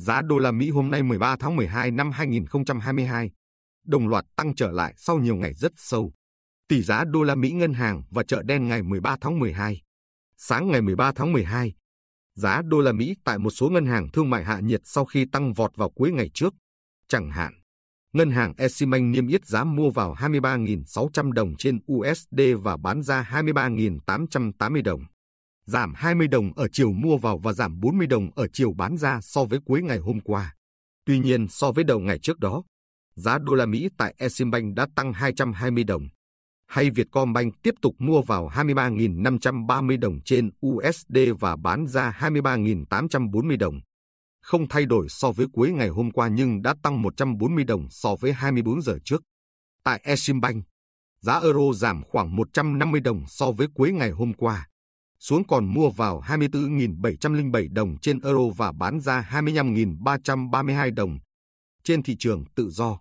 giá đô la Mỹ hôm nay 13 tháng 12 năm 2022 đồng loạt tăng trở lại sau nhiều ngày rất sâu. Tỷ giá đô la Mỹ ngân hàng và chợ đen ngày 13 tháng 12. Sáng ngày 13 tháng 12, giá đô la Mỹ tại một số ngân hàng thương mại hạ nhiệt sau khi tăng vọt vào cuối ngày trước. Chẳng hạn, ngân hàng Eximbank niêm yết giá mua vào 23.600 đồng trên USD và bán ra 23.880 đồng giảm 20 đồng ở chiều mua vào và giảm 40 đồng ở chiều bán ra so với cuối ngày hôm qua. Tuy nhiên, so với đầu ngày trước đó, giá đô la Mỹ tại Eximbank đã tăng 220 đồng, hay Vietcombank tiếp tục mua vào 23.530 đồng trên USD và bán ra 23.840 đồng. Không thay đổi so với cuối ngày hôm qua nhưng đã tăng 140 đồng so với 24 giờ trước. Tại Eximbank, giá euro giảm khoảng 150 đồng so với cuối ngày hôm qua xuống còn mua vào 24.707 đồng trên euro và bán ra 25.332 đồng. Trên thị trường tự do,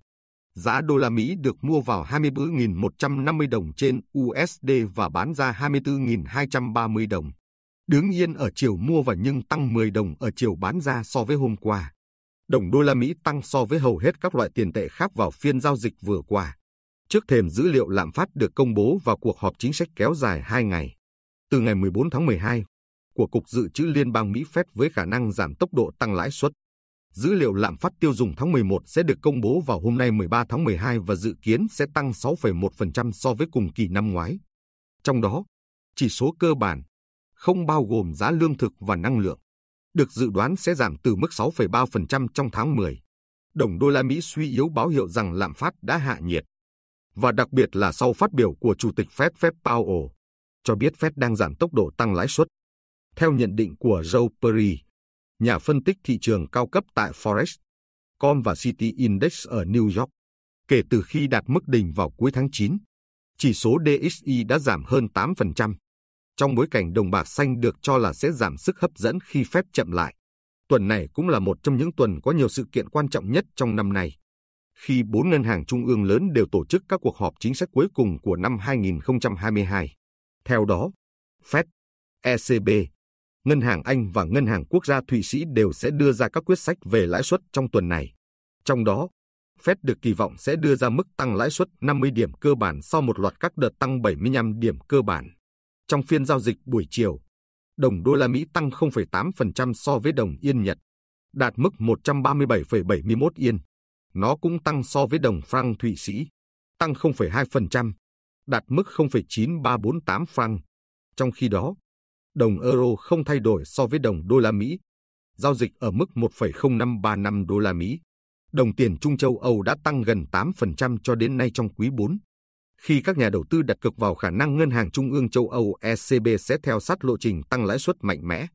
giá đô la Mỹ được mua vào 24.150 đồng trên USD và bán ra 24.230 đồng. Đứng yên ở chiều mua và nhưng tăng 10 đồng ở chiều bán ra so với hôm qua. Đồng đô la Mỹ tăng so với hầu hết các loại tiền tệ khác vào phiên giao dịch vừa qua. Trước thềm dữ liệu lạm phát được công bố vào cuộc họp chính sách kéo dài 2 ngày từ ngày 14 tháng 12 của Cục Dự trữ Liên bang Mỹ Fed với khả năng giảm tốc độ tăng lãi suất. Dữ liệu lạm phát tiêu dùng tháng 11 sẽ được công bố vào hôm nay 13 tháng 12 và dự kiến sẽ tăng 6,1% so với cùng kỳ năm ngoái. Trong đó, chỉ số cơ bản, không bao gồm giá lương thực và năng lượng, được dự đoán sẽ giảm từ mức 6,3% trong tháng 10. Đồng đô la Mỹ suy yếu báo hiệu rằng lạm phát đã hạ nhiệt. Và đặc biệt là sau phát biểu của Chủ tịch Fed Fed Powell, cho biết Fed đang giảm tốc độ tăng lãi suất. Theo nhận định của Joe Perry, nhà phân tích thị trường cao cấp tại Forex, Com và City Index ở New York, kể từ khi đạt mức đỉnh vào cuối tháng 9, chỉ số DXY đã giảm hơn 8%, trong bối cảnh đồng bạc xanh được cho là sẽ giảm sức hấp dẫn khi Fed chậm lại. Tuần này cũng là một trong những tuần có nhiều sự kiện quan trọng nhất trong năm nay, khi bốn ngân hàng trung ương lớn đều tổ chức các cuộc họp chính sách cuối cùng của năm 2022. Theo đó, Fed, ECB, Ngân hàng Anh và Ngân hàng Quốc gia Thụy Sĩ đều sẽ đưa ra các quyết sách về lãi suất trong tuần này. Trong đó, Fed được kỳ vọng sẽ đưa ra mức tăng lãi suất 50 điểm cơ bản sau một loạt các đợt tăng 75 điểm cơ bản. Trong phiên giao dịch buổi chiều, đồng đô la Mỹ tăng 0,8% so với đồng yên Nhật, đạt mức 137,71 yên. Nó cũng tăng so với đồng franc Thụy Sĩ, tăng 0,2%, đạt mức 0,9348 franc. Trong khi đó, đồng euro không thay đổi so với đồng đô la Mỹ, giao dịch ở mức 1,0535 đô la Mỹ. Đồng tiền Trung châu Âu đã tăng gần 8% cho đến nay trong quý 4, khi các nhà đầu tư đặt cược vào khả năng ngân hàng trung ương châu Âu ECB sẽ theo sát lộ trình tăng lãi suất mạnh mẽ.